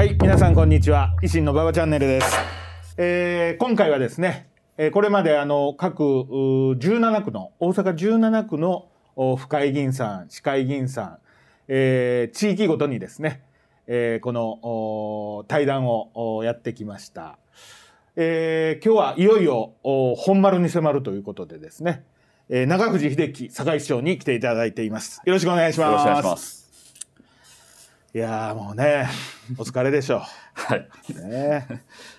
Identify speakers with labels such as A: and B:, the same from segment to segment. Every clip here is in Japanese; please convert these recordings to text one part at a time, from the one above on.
A: はい皆さんこんにちは維新の馬場チャンネルです、えー、今回はですね、えー、これまであの各17区の大阪17区の府会議員さん市会議員さん、えー、地域ごとにですね、えー、この対談をやってきました、えー、今日はいよいよ本丸に迫るということでですね、えー、長藤秀樹堺市長に来ていただいています。よろししくお願いますよろしくお願いしますいやもうね お疲れでしょうはいね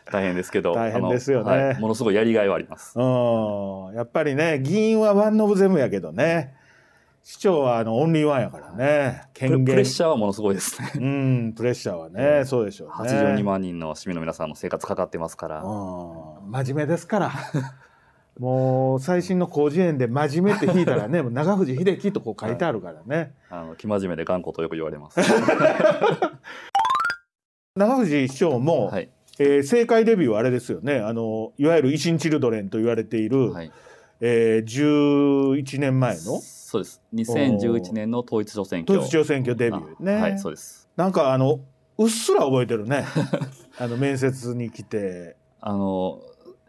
B: 大変ですけど大変ですよね、はい、ものすごいやり
A: がいはありますうんやっぱりね議員はワンノブゼムやけどね市長はあのオンリーワンやからね権限プレッシャ
B: ーはものすごいです
A: ねうんプレッシャーはね、うん、そうでしょうね82
B: 万人の市民の皆さんの生活かかってますから真
A: 面目ですからもう最新の広辞苑で真面目って引いたらね 長藤秀樹とこう書いてあるからね、
B: はい、あの生真面目で頑固とよく言われます
A: 長藤市長も、はい、えー、政界デビューはあれですよねあのいわゆる維新チルドレンと言われている、はい、えー、11年前のそうです2011年の統一地方選挙統一地方選挙デビューねはいそうですなんかあのうっすら覚えてるね あの面接に来てあの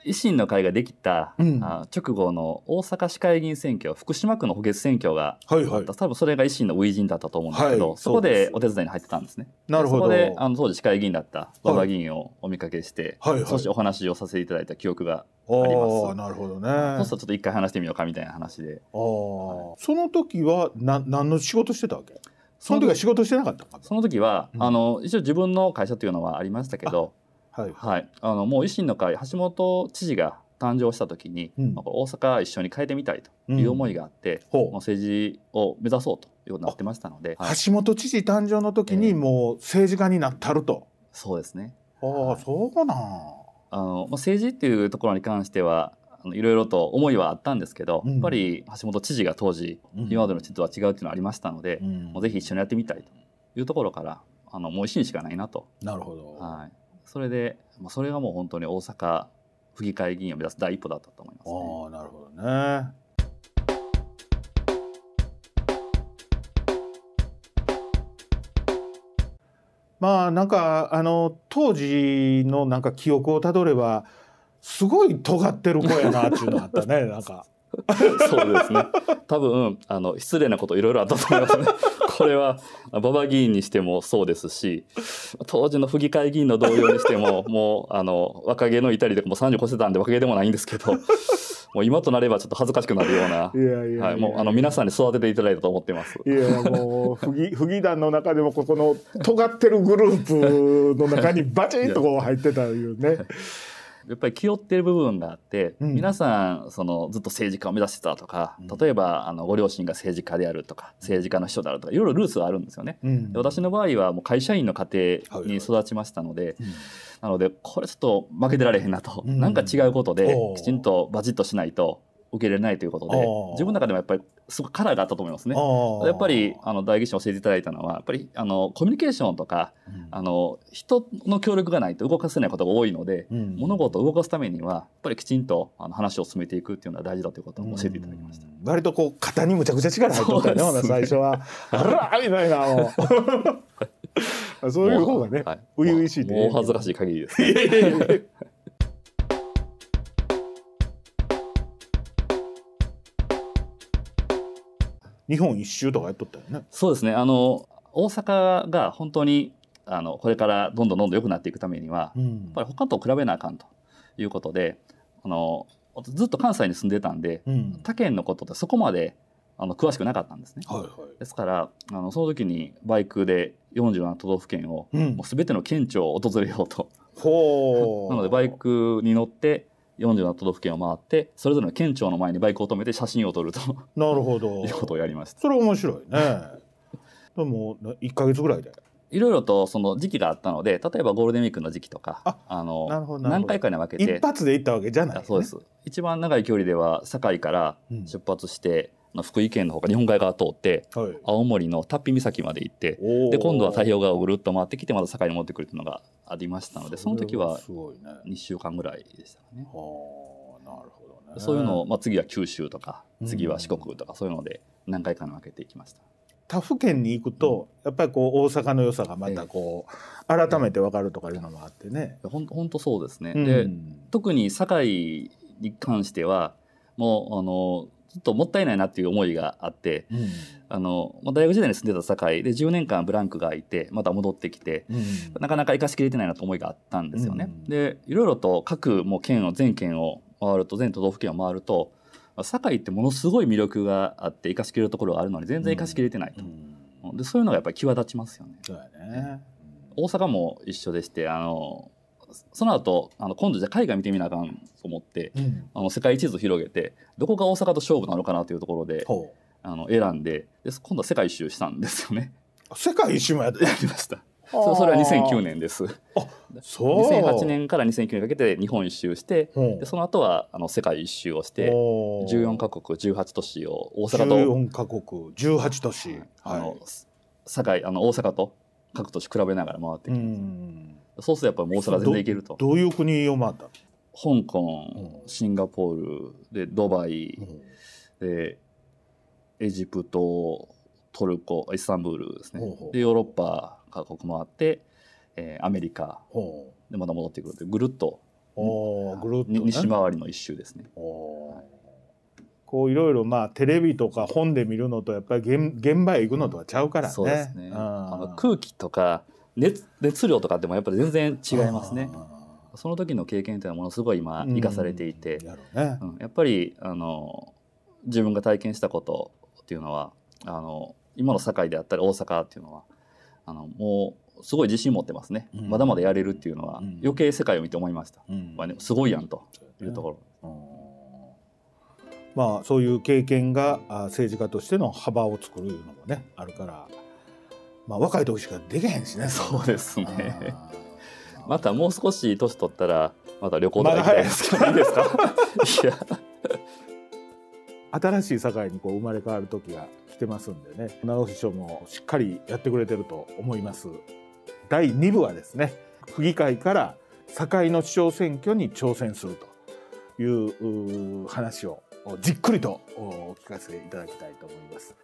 A: 維新の会
B: ができた、うん、直後の大阪市会議員選挙福島区の補欠選挙があった、はいはい、多分それが維新の初陣だったと思うんですけど、はい、そこでお手伝いに入ってたんですね。なるほどそこであの当時市会議員だった馬場議員をお見かけして、はい、少しお話をさせていただいた記憶があります。あな
A: るほどねそうす
B: るとちょっと一回話してみようかみたいな話で。
A: あはい、その時はな何の仕事してたわけその時は仕事
B: してなかったその時は、うん、あの一応自分の会社というのはありましたけどはい、はい、あのもう維新の会橋本知事が誕生した時に、うん、まあ、大阪一緒に変えてみたいという思いがあって、うん、もう政治を目指そうというようになってましたので、はい、
A: 橋本知事誕生の時にもう政治家になったると、えー、そうですねああ、そうなん
B: あの、まあ、政治っていうところに関してはいろいろと思いはあったんですけど、うん、やっぱり橋本知事が当時、今までの知事とは違うっていうのはありましたので、もうぜひ一緒にやってみたいというところからあのもう維新しかないなとなるほど、はい、それで、まあ、それがもう本当に大阪府議会議員を目指す第一歩だったと思います、ね、あなるほどね。
A: まあなんかあの当時のなんか記憶をたどればすごい尖ってる子やなっていうのあったねなんか。
B: そうですね多分あの失礼なこといろいろあったと思いますね これは馬場議員にしてもそうですし当時の府議会議員の同様にしてももうあの若気のいたりでもう30越せたんで若気でもないんですけど もう今となればちょっと恥ずかしくなるようなはい、もうあの皆さんに育てていただいたと思ってます
A: いやもう府議府議団の中でもここの尖ってるグループの中にバチンとこう入ってたというね。
B: やっぱり気負ってる部分があって、うん、皆さんそのずっと政治家を目指してたとか、うん、例えばあのご両親が政治家であるとか政治家の人であるとかいろいろルーツはあるんですよね。うん、私の場合はもう会社員の家庭に育ちましたので、なのでこれちょっと負けてられへんなと、うん、なんか違うことできちんとバチッとしないと受け入れないということで自分の中でもやっぱりすごいカラーがあったと思いますね。やっぱりあの代議士に教えていただいたのはやっぱりあのコミュニケーションとか、うん、あの人の協力がないと動かせないことが多いので、うん、物事を動かすためにはやっぱりきちんとあの話を進めていくっていうのは大事だということを教えていただきまし
A: た。うん、割とこう型にむちゃくちゃ力入っとたよ、ね、ね、最初はあらみたいなもう そういう方がね初々、しいね。お恥ず
B: かしい限りです、ね、日本一周とかやっとったよね。そうですねあの大阪が本当にあのこれからどんどんどんどん良くなっていくためには、うん、やっぱり他と比べなあかんということであのずっと関西に住んでたんで、うん、他県のことってそこまであの詳しくなかったんですね、はいはい、ですからあのその時にバイクで47都道府県を、うん、もう全ての県庁を訪れようとほ なのでバイクに乗って47都道府県を回ってそれぞれの県庁の前にバイクを止めて写真を撮ると なるほどいうことをやりました
A: それ面白いね でも1か月ぐらいで
B: いろいろとその時期があったので例えばゴールデンウィークの時期とかあの何回かに分けて一発で行ったわけじゃない、ね、そうです一番長い距離では堺から出発して、うん福井県のほか日本海側通って、はい、青森の竜飛岬まで行ってで今度は太平洋側をぐるっと回ってきてまた境に戻ってくるというのがありましたのでその時は2週間ぐらいでし
A: たね。そういうのを、
B: まあ、次は九州とか次は四国とか、うん、そういうので何回かに分けて
A: いきました。他府県に行くと、うん、やっぱりこう大阪の良さがまたこう、ええ、改めて分かるとかいうのもあってね。ほんほんとそうですね、うん、で
B: 特に堺に関してはもうあのちょっともったいないなっていう思いがあって、うん、あの大学時代に住んでた堺で10年間ブランクが空いてまた戻ってきて、うん、なかなか生かしきれてないなと思いがあったんですよね。うん、でいろいろと各もう県を全県を回ると全都道府県を回ると堺ってものすごい魅力があって生かしきれるところがあるのに全然生かしきれてないと、でそういうのがやっぱり際立ちますよね。そうね大阪も一緒でしてあのその後あの今度じゃ海外見てみなあかんと思って、うん、あの世界地図を広げてどこが大阪と勝負なのかなというところであの選んでで今度は世界一周したんですよね。世界一周もやってやりました。そそれは2009年です。あそう2008年から2009年かけて日本一周して、うん、でその後はあの世界一周をして14か国18都市を大阪と14
A: か国18
B: 都市、はい、あの堺あの大阪と各都市比べながら回っ
A: てきま
B: すそうするとやっぱり大阪全然いけると
A: どういう国を回った香港、シン
B: ガポールでドバイ、でエジプトトルコイスタンブールですねでヨーロッパ各国回って、えー、アメリカでまた戻ってくるといぐるっと,、
A: おぐるっと西回りの一周ですね。おいこういろいろまあテレビとか本で見るのとやっぱり現現場へ行くのとはちゃうからね。そうですね。あの空気とか熱熱量とか
B: でもやっぱり全然違いますね。その時の経験というのはものすごい今生かされていて、うんねうん、やっぱりあの自分が体験したことっていうのはあの今の堺であったり大阪っていうのはあのもうすごい自信持ってますね、うん、まだまだやれるっていうのは、余計世界を見て思いました、まあね、すごいやんというところ。
A: まあ、そういう経験が政治家としての幅を作るいうのもねあるから、まあ、若い時しかできへんしねそうですね
B: またもう少し年取ったらまた旅行に行きたいですけど、いいですかい
A: や新しい堺にこう生まれ変わる時が来てますんでね長尾市長もしっかりやってくれてると思います第2部はですね区議会から堺の市長選挙に挑戦するという話をじっくりとお聞かせいただきたいと思います。